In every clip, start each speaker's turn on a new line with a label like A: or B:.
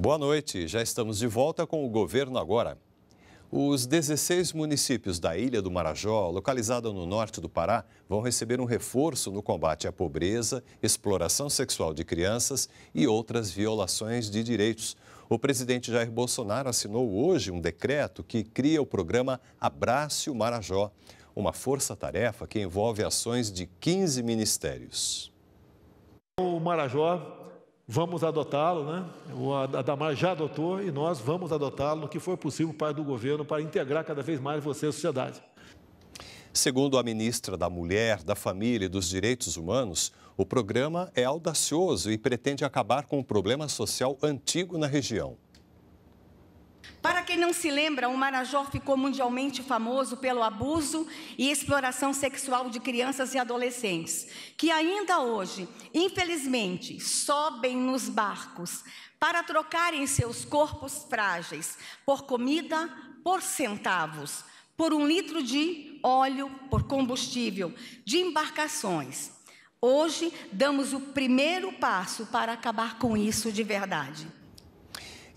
A: Boa noite, já estamos de volta com o governo agora. Os 16 municípios da Ilha do Marajó, localizada no norte do Pará, vão receber um reforço no combate à pobreza, exploração sexual de crianças e outras violações de direitos. O presidente Jair Bolsonaro assinou hoje um decreto que cria o programa Abraço Marajó, uma força-tarefa que envolve ações de 15 ministérios. O Marajó vamos adotá-lo, né? A Damar já adotou e nós vamos adotá-lo no que for possível para do governo para integrar cada vez mais você à sociedade. Segundo a ministra da Mulher, da Família e dos Direitos Humanos, o programa é audacioso e pretende acabar com um problema social antigo na região.
B: Para quem não se lembra, o Marajó ficou mundialmente famoso pelo abuso e exploração sexual de crianças e adolescentes, que ainda hoje, infelizmente, sobem nos barcos para trocarem seus corpos frágeis por comida por centavos, por um litro de óleo, por combustível, de embarcações. Hoje, damos o primeiro passo para acabar com isso de verdade.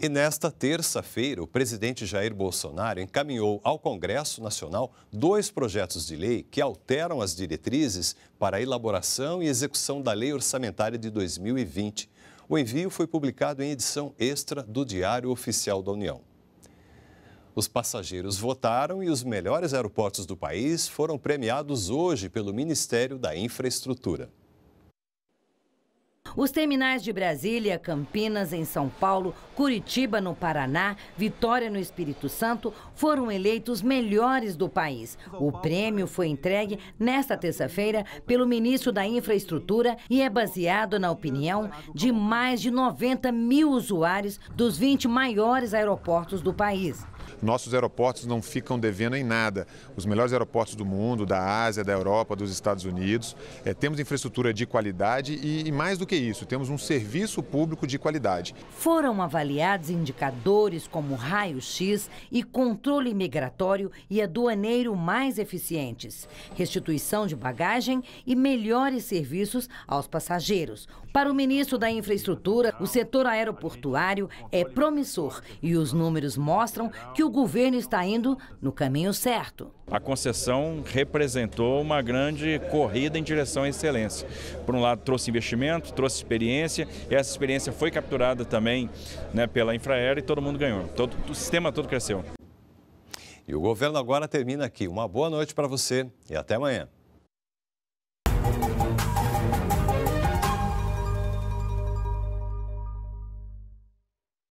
A: E nesta terça-feira, o presidente Jair Bolsonaro encaminhou ao Congresso Nacional dois projetos de lei que alteram as diretrizes para a elaboração e execução da Lei Orçamentária de 2020. O envio foi publicado em edição extra do Diário Oficial da União. Os passageiros votaram e os melhores aeroportos do país foram premiados hoje pelo Ministério da Infraestrutura.
C: Os terminais de Brasília, Campinas, em São Paulo, Curitiba, no Paraná, Vitória, no Espírito Santo, foram eleitos melhores do país. O prêmio foi entregue nesta terça-feira pelo ministro da Infraestrutura e é baseado na opinião de mais de 90 mil usuários dos 20 maiores aeroportos do país.
A: Nossos aeroportos não ficam devendo em nada. Os melhores aeroportos do mundo, da Ásia, da Europa, dos Estados Unidos. É, temos infraestrutura de qualidade e, e, mais do que isso, temos um serviço público de qualidade.
C: Foram avaliados indicadores como raio-x e controle migratório e aduaneiro mais eficientes, restituição de bagagem e melhores serviços aos passageiros. Para o ministro da Infraestrutura, o setor aeroportuário é promissor e os números mostram que o governo está indo no caminho certo.
A: A concessão representou uma grande corrida em direção à excelência. Por um lado, trouxe investimento, trouxe experiência, e essa experiência foi capturada também né, pela Infraero e todo mundo ganhou. Todo, o sistema todo cresceu. E o governo agora termina aqui. Uma boa noite para você e até amanhã.